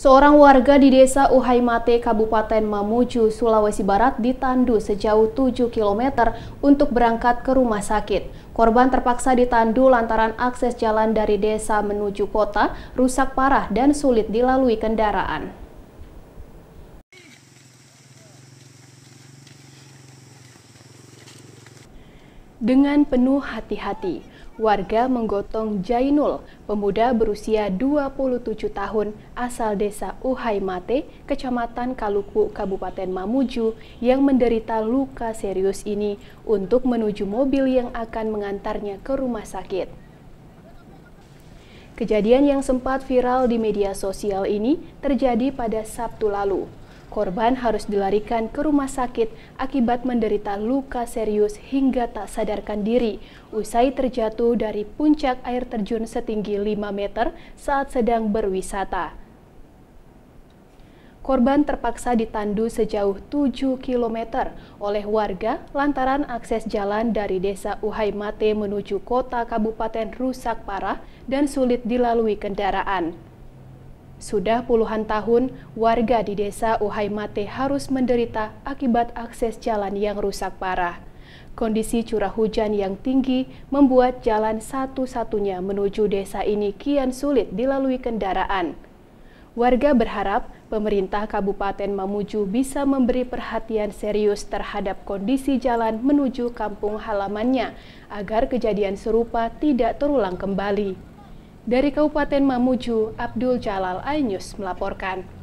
Seorang warga di desa Uhaimate, Kabupaten Mamuju, Sulawesi Barat ditandu sejauh 7 km untuk berangkat ke rumah sakit. Korban terpaksa ditandu lantaran akses jalan dari desa menuju kota rusak parah dan sulit dilalui kendaraan. Dengan penuh hati-hati, warga menggotong Jainul, pemuda berusia 27 tahun asal desa Uhaimate, kecamatan Kaluku, Kabupaten Mamuju, yang menderita luka serius ini untuk menuju mobil yang akan mengantarnya ke rumah sakit. Kejadian yang sempat viral di media sosial ini terjadi pada Sabtu lalu korban harus dilarikan ke rumah sakit akibat menderita luka serius hingga tak sadarkan diri usai terjatuh dari puncak air terjun setinggi 5 meter saat sedang berwisata. Korban terpaksa ditandu sejauh 7 km oleh warga lantaran akses jalan dari desa Uhai menuju kota kabupaten rusak parah dan sulit dilalui kendaraan. Sudah puluhan tahun, warga di desa Uhai harus menderita akibat akses jalan yang rusak parah. Kondisi curah hujan yang tinggi membuat jalan satu-satunya menuju desa ini kian sulit dilalui kendaraan. Warga berharap pemerintah Kabupaten Mamuju bisa memberi perhatian serius terhadap kondisi jalan menuju kampung halamannya agar kejadian serupa tidak terulang kembali. Dari Kabupaten Mamuju, Abdul Jalal Ainyus melaporkan.